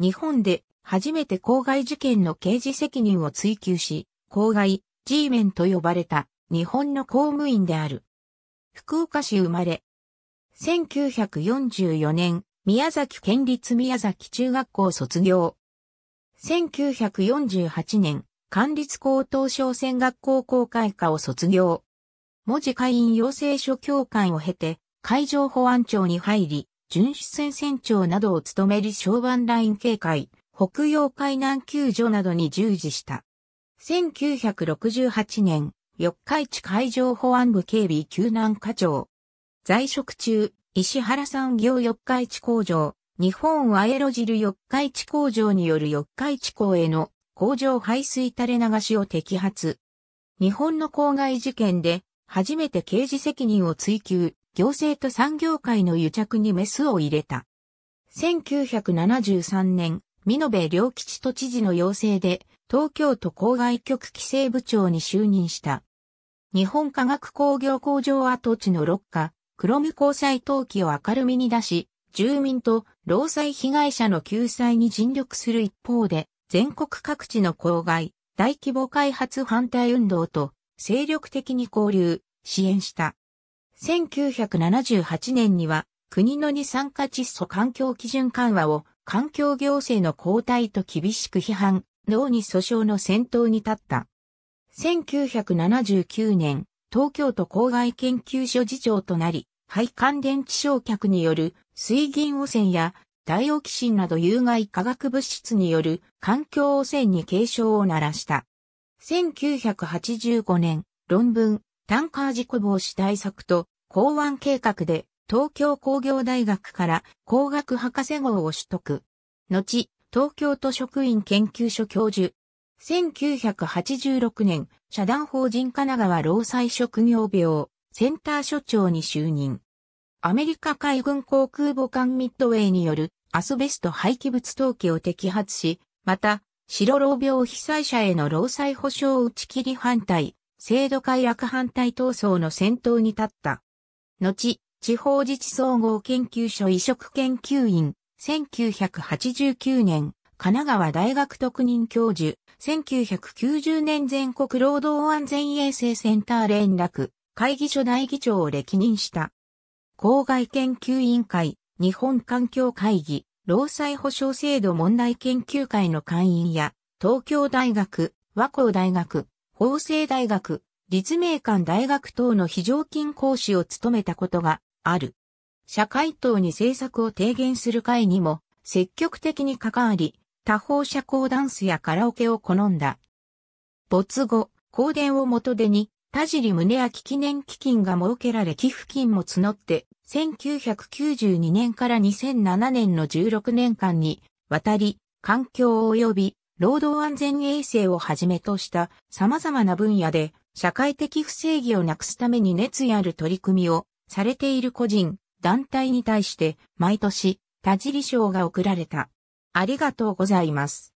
日本で初めて公害事件の刑事責任を追求し、公害、G メンと呼ばれた日本の公務員である。福岡市生まれ。1944年、宮崎県立宮崎中学校卒業。1948年、管立高等商船学校公開科を卒業。文字会員養成所協会を経て、海上保安庁に入り、巡視船船長などを務める昭和ライン警戒、北洋海難救助などに従事した。1968年、四日市海上保安部警備救難課長。在職中、石原産業四日市工場、日本アエロジル四日市工場による四日市港への工場排水垂れ流しを摘発。日本の公害事件で初めて刑事責任を追及、行政と産業界の癒着にメスを入れた。1973年、美延部良吉都知事の要請で、東京都郊外局規制部長に就任した。日本科学工業工場跡地の6家、クロム交際登記を明るみに出し、住民と労災被害者の救済に尽力する一方で、全国各地の郊外、大規模開発反対運動と精力的に交流、支援した。1978年には国の二酸化窒素環境基準緩和を環境行政の後退と厳しく批判、脳に訴訟の先頭に立った。1979年、東京都郊外研究所次長となり、肺関電池焼却による水銀汚染やダイオキシンなど有害化学物質による環境汚染に警鐘を鳴らした。1985年、論文、タンカー事故防止対策と港湾計画で東京工業大学から工学博士号を取得。後、東京都職員研究所教授。1986年、社団法人神奈川労災職業病センター所長に就任。アメリカ海軍航空母艦ミッドウェイによるアスベスト廃棄物投棄を摘発し、また、白老病被災者への労災保障打ち切り反対、制度改悪反対闘争の先頭に立った。後、地方自治総合研究所移植研究員、1989年、神奈川大学特任教授、1990年全国労働安全衛生センター連絡、会議所代議長を歴任した。公害研究委員会、日本環境会議、労災保障制度問題研究会の会員や、東京大学、和光大学、法政大学、立命館大学等の非常勤講師を務めたことがある。社会党に政策を提言する会にも積極的に関わり、多方社交ダンスやカラオケを好んだ。没後、香伝を元手に、田尻宗明記念基金が設けられ寄付金も募って、1992年から2007年の16年間に、渡り、環境及び労働安全衛生をはじめとした様々な分野で社会的不正義をなくすために熱意ある取り組みをされている個人、団体に対して毎年、田尻賞が贈られた。ありがとうございます。